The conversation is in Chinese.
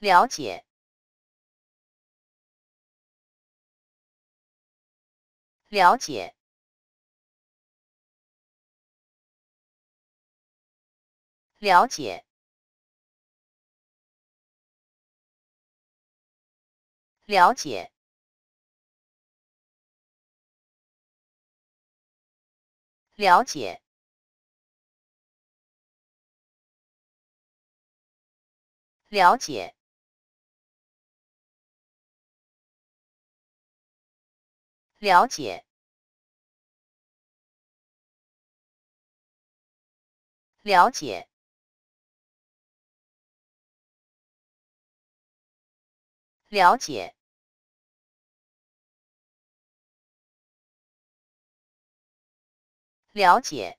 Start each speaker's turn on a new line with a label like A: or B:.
A: 了解，了解，了解，了解，了解，了解。了解，了解，了解，了解。